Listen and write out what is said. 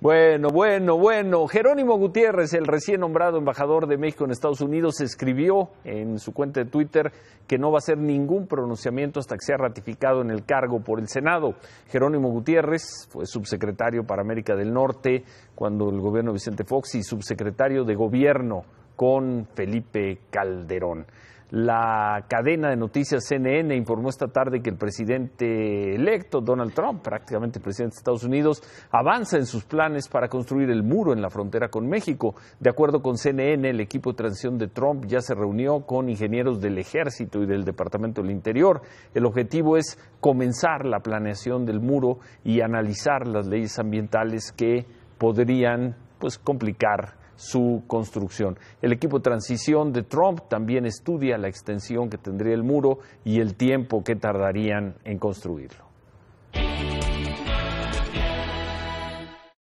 Bueno, bueno, bueno. Jerónimo Gutiérrez, el recién nombrado embajador de México en Estados Unidos, escribió en su cuenta de Twitter que no va a hacer ningún pronunciamiento hasta que sea ratificado en el cargo por el Senado. Jerónimo Gutiérrez fue subsecretario para América del Norte cuando el gobierno de Vicente Fox y subsecretario de Gobierno con Felipe Calderón. La cadena de noticias CNN informó esta tarde que el presidente electo, Donald Trump, prácticamente el presidente de Estados Unidos, avanza en sus planes para construir el muro en la frontera con México. De acuerdo con CNN, el equipo de transición de Trump ya se reunió con ingenieros del Ejército y del Departamento del Interior. El objetivo es comenzar la planeación del muro y analizar las leyes ambientales que podrían pues, complicar su construcción. El equipo de transición de Trump también estudia la extensión que tendría el muro y el tiempo que tardarían en construirlo.